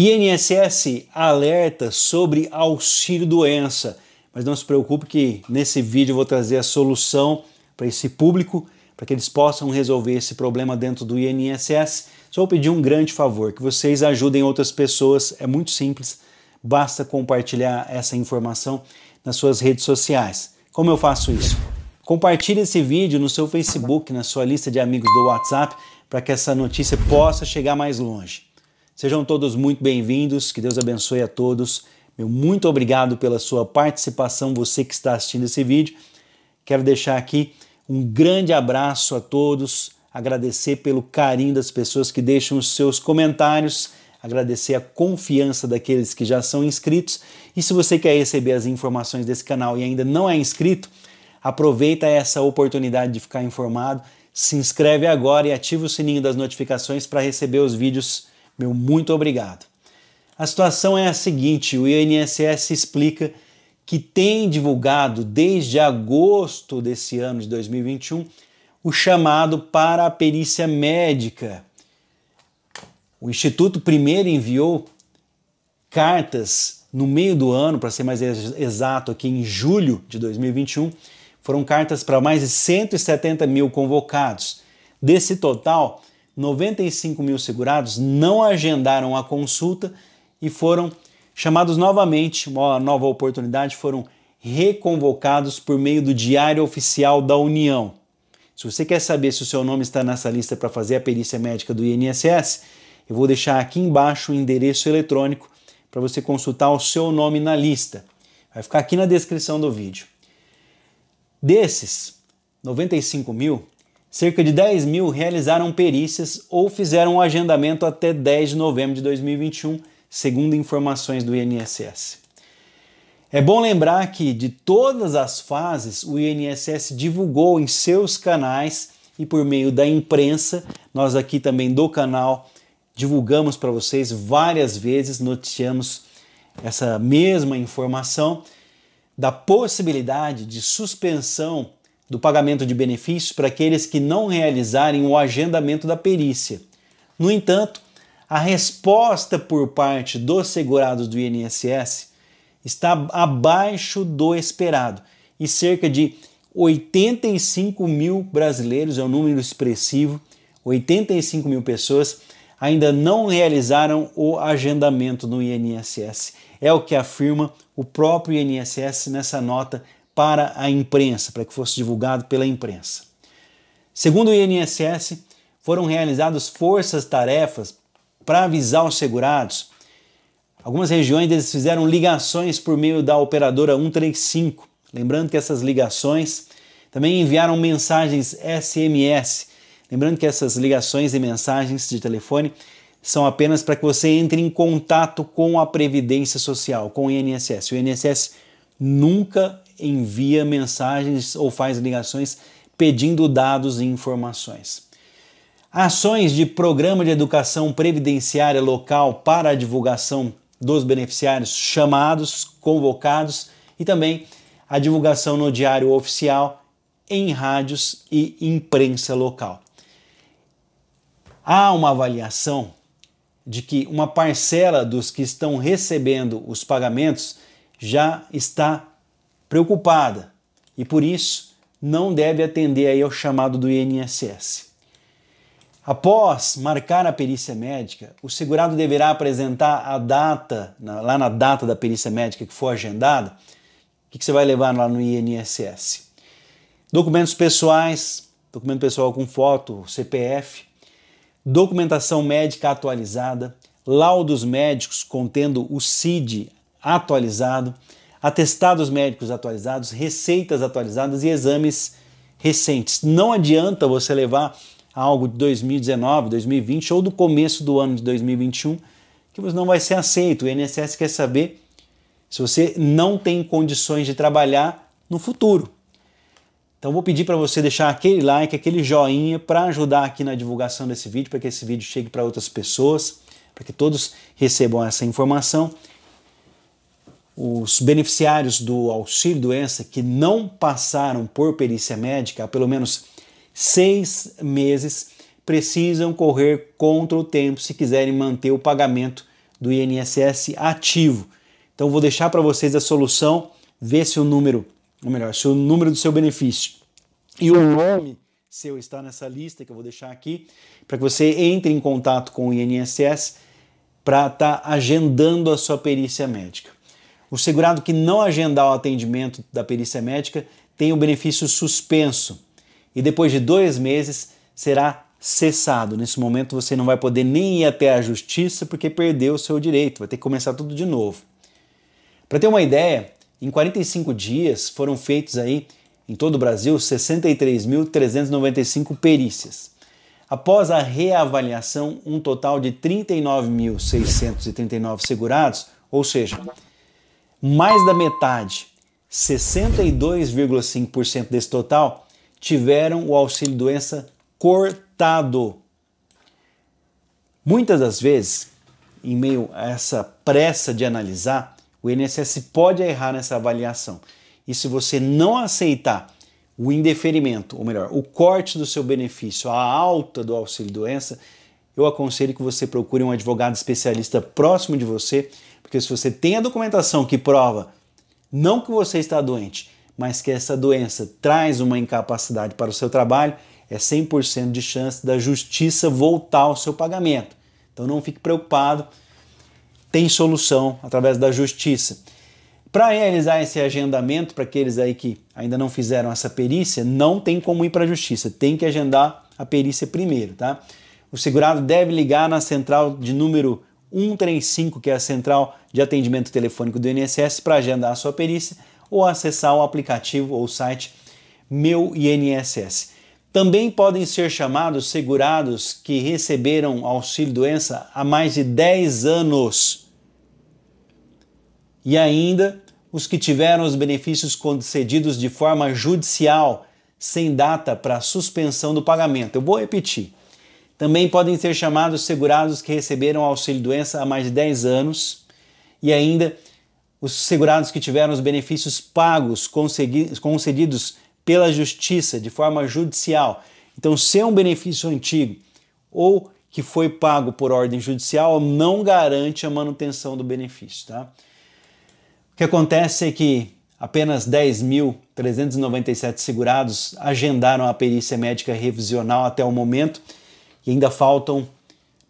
INSS alerta sobre auxílio doença, mas não se preocupe que nesse vídeo eu vou trazer a solução para esse público, para que eles possam resolver esse problema dentro do INSS. Só vou pedir um grande favor, que vocês ajudem outras pessoas, é muito simples, basta compartilhar essa informação nas suas redes sociais. Como eu faço isso? Compartilhe esse vídeo no seu Facebook, na sua lista de amigos do WhatsApp, para que essa notícia possa chegar mais longe. Sejam todos muito bem-vindos, que Deus abençoe a todos. Meu muito obrigado pela sua participação, você que está assistindo esse vídeo. Quero deixar aqui um grande abraço a todos, agradecer pelo carinho das pessoas que deixam os seus comentários, agradecer a confiança daqueles que já são inscritos. E se você quer receber as informações desse canal e ainda não é inscrito, aproveita essa oportunidade de ficar informado, se inscreve agora e ativa o sininho das notificações para receber os vídeos meu muito obrigado. A situação é a seguinte: o INSS explica que tem divulgado desde agosto desse ano de 2021 o chamado para a perícia médica. O Instituto primeiro enviou cartas no meio do ano, para ser mais exato, aqui em julho de 2021, foram cartas para mais de 170 mil convocados. Desse total, 95 mil segurados não agendaram a consulta e foram chamados novamente, uma nova oportunidade, foram reconvocados por meio do Diário Oficial da União. Se você quer saber se o seu nome está nessa lista para fazer a perícia médica do INSS, eu vou deixar aqui embaixo o endereço eletrônico para você consultar o seu nome na lista. Vai ficar aqui na descrição do vídeo. Desses 95 mil, Cerca de 10 mil realizaram perícias ou fizeram o um agendamento até 10 de novembro de 2021, segundo informações do INSS. É bom lembrar que, de todas as fases, o INSS divulgou em seus canais e por meio da imprensa, nós aqui também do canal divulgamos para vocês várias vezes, noticiamos essa mesma informação da possibilidade de suspensão do pagamento de benefícios para aqueles que não realizarem o agendamento da perícia. No entanto, a resposta por parte dos segurados do INSS está abaixo do esperado e cerca de 85 mil brasileiros, é um número expressivo, 85 mil pessoas ainda não realizaram o agendamento no INSS. É o que afirma o próprio INSS nessa nota para a imprensa, para que fosse divulgado pela imprensa. Segundo o INSS, foram realizadas forças-tarefas para avisar os segurados. Algumas regiões eles fizeram ligações por meio da operadora 135. Lembrando que essas ligações também enviaram mensagens SMS. Lembrando que essas ligações e mensagens de telefone são apenas para que você entre em contato com a Previdência Social, com o INSS. O INSS nunca envia mensagens ou faz ligações pedindo dados e informações. Ações de programa de educação previdenciária local para a divulgação dos beneficiários chamados, convocados e também a divulgação no diário oficial, em rádios e imprensa local. Há uma avaliação de que uma parcela dos que estão recebendo os pagamentos já está preocupada e por isso não deve atender aí ao chamado do INSS. Após marcar a perícia médica, o segurado deverá apresentar a data, lá na data da perícia médica que for agendada, o que você vai levar lá no INSS? Documentos pessoais, documento pessoal com foto, CPF, documentação médica atualizada, laudos médicos contendo o CID atualizado, atestados médicos atualizados, receitas atualizadas e exames recentes. Não adianta você levar algo de 2019, 2020 ou do começo do ano de 2021 que você não vai ser aceito. O INSS quer saber se você não tem condições de trabalhar no futuro. Então vou pedir para você deixar aquele like, aquele joinha para ajudar aqui na divulgação desse vídeo, para que esse vídeo chegue para outras pessoas, para que todos recebam essa informação os beneficiários do auxílio doença que não passaram por perícia médica há pelo menos seis meses precisam correr contra o tempo se quiserem manter o pagamento do INSS ativo. Então vou deixar para vocês a solução, ver se o número, ou melhor, se o número do seu benefício e o nome seu está nessa lista que eu vou deixar aqui, para que você entre em contato com o INSS para estar tá agendando a sua perícia médica. O segurado que não agendar o atendimento da perícia médica tem o benefício suspenso e depois de dois meses será cessado. Nesse momento você não vai poder nem ir até a justiça porque perdeu o seu direito, vai ter que começar tudo de novo. Para ter uma ideia, em 45 dias foram feitos aí em todo o Brasil 63.395 perícias. Após a reavaliação, um total de 39.639 segurados, ou seja, mais da metade, 62,5% desse total, tiveram o auxílio doença cortado. Muitas das vezes, em meio a essa pressa de analisar, o INSS pode errar nessa avaliação. E se você não aceitar o indeferimento, ou melhor, o corte do seu benefício, a alta do auxílio doença, eu aconselho que você procure um advogado especialista próximo de você porque se você tem a documentação que prova não que você está doente, mas que essa doença traz uma incapacidade para o seu trabalho, é 100% de chance da justiça voltar ao seu pagamento. Então não fique preocupado, tem solução através da justiça. Para realizar esse agendamento, para aqueles aí que ainda não fizeram essa perícia, não tem como ir para a justiça, tem que agendar a perícia primeiro, tá? O segurado deve ligar na central de número 135, que é a central de atendimento telefônico do INSS, para agendar a sua perícia ou acessar o aplicativo ou site Meu INSS. Também podem ser chamados segurados que receberam auxílio-doença há mais de 10 anos. E ainda os que tiveram os benefícios concedidos de forma judicial, sem data para suspensão do pagamento. Eu vou repetir também podem ser chamados segurados que receberam auxílio-doença há mais de 10 anos e ainda os segurados que tiveram os benefícios pagos, concedidos pela justiça de forma judicial. Então, se é um benefício antigo ou que foi pago por ordem judicial, não garante a manutenção do benefício. Tá? O que acontece é que apenas 10.397 segurados agendaram a perícia médica revisional até o momento e ainda faltam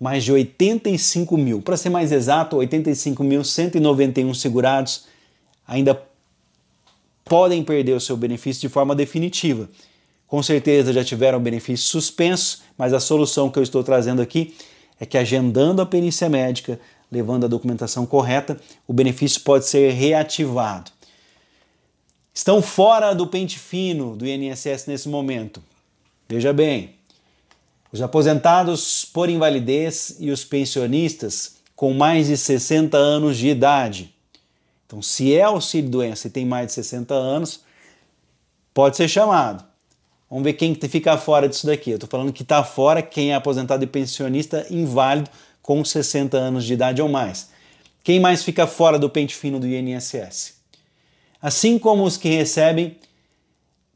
mais de 85 mil, para ser mais exato, 85.191 segurados ainda podem perder o seu benefício de forma definitiva. Com certeza já tiveram benefício suspenso, mas a solução que eu estou trazendo aqui é que agendando a perícia médica, levando a documentação correta, o benefício pode ser reativado. Estão fora do pente fino do INSS nesse momento. Veja bem, os aposentados por invalidez e os pensionistas com mais de 60 anos de idade. Então, se é auxílio doença e tem mais de 60 anos, pode ser chamado. Vamos ver quem fica fora disso daqui. Eu estou falando que está fora quem é aposentado e pensionista inválido com 60 anos de idade ou mais. Quem mais fica fora do pente fino do INSS? Assim como os que recebem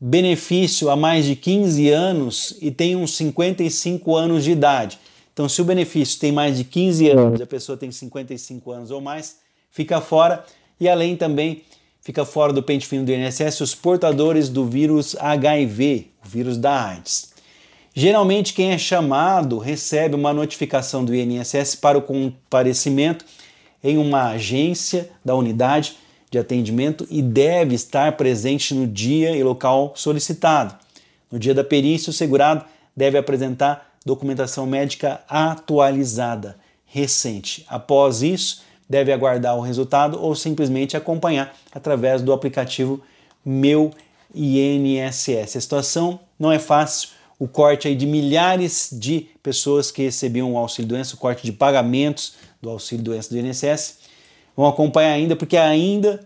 benefício há mais de 15 anos e tem uns 55 anos de idade. Então, se o benefício tem mais de 15 é. anos, a pessoa tem 55 anos ou mais, fica fora. E além também fica fora do pente fino do INSS os portadores do vírus HIV, o vírus da AIDS. Geralmente quem é chamado recebe uma notificação do INSS para o comparecimento em uma agência da unidade de atendimento e deve estar presente no dia e local solicitado. No dia da perícia, o segurado deve apresentar documentação médica atualizada, recente. Após isso, deve aguardar o resultado ou simplesmente acompanhar através do aplicativo Meu INSS. A situação não é fácil. O corte aí de milhares de pessoas que recebiam o auxílio doença, o corte de pagamentos do auxílio doença do INSS vão acompanhar ainda, porque ainda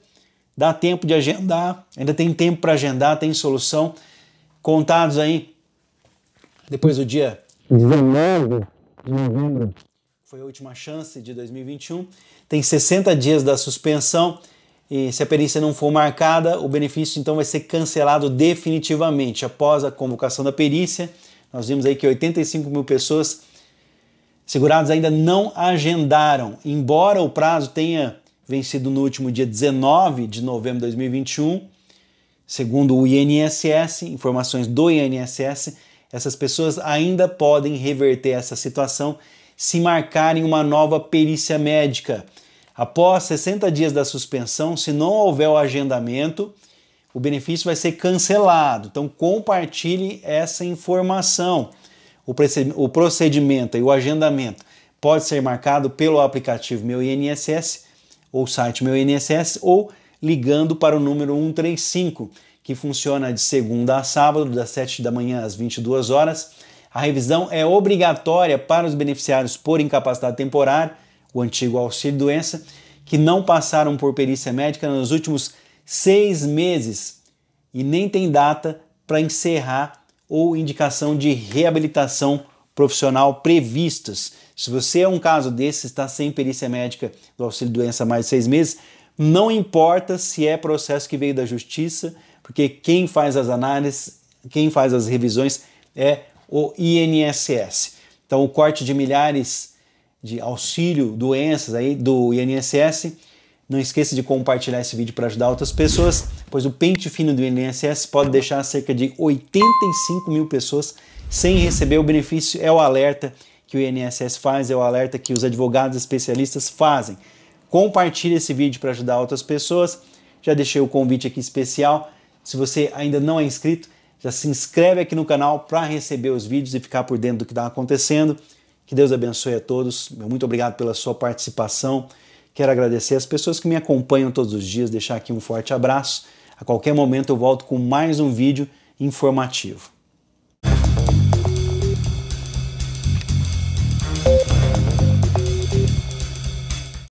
dá tempo de agendar, ainda tem tempo para agendar, tem solução. Contados aí, depois do dia 19 de novembro, foi a última chance de 2021, tem 60 dias da suspensão e se a perícia não for marcada, o benefício então vai ser cancelado definitivamente após a convocação da perícia. Nós vimos aí que 85 mil pessoas Segurados ainda não agendaram, embora o prazo tenha vencido no último dia 19 de novembro de 2021, segundo o INSS, informações do INSS, essas pessoas ainda podem reverter essa situação se marcarem uma nova perícia médica. Após 60 dias da suspensão, se não houver o agendamento, o benefício vai ser cancelado. Então compartilhe essa informação. O procedimento e o agendamento pode ser marcado pelo aplicativo Meu INSS ou site Meu INSS ou ligando para o número 135, que funciona de segunda a sábado, das 7 da manhã às 22 horas. A revisão é obrigatória para os beneficiários por incapacidade temporária, o antigo auxílio-doença, que não passaram por perícia médica nos últimos seis meses e nem tem data para encerrar ou indicação de reabilitação profissional previstas. Se você é um caso desse, está sem perícia médica do auxílio doença há mais de seis meses, não importa se é processo que veio da justiça, porque quem faz as análises, quem faz as revisões é o INSS. Então, o corte de milhares de auxílio doenças aí do INSS não esqueça de compartilhar esse vídeo para ajudar outras pessoas, pois o pente fino do INSS pode deixar cerca de 85 mil pessoas sem receber o benefício. É o alerta que o INSS faz, é o alerta que os advogados especialistas fazem. Compartilhe esse vídeo para ajudar outras pessoas. Já deixei o convite aqui especial. Se você ainda não é inscrito, já se inscreve aqui no canal para receber os vídeos e ficar por dentro do que está acontecendo. Que Deus abençoe a todos. Muito obrigado pela sua participação. Quero agradecer as pessoas que me acompanham todos os dias, deixar aqui um forte abraço. A qualquer momento eu volto com mais um vídeo informativo.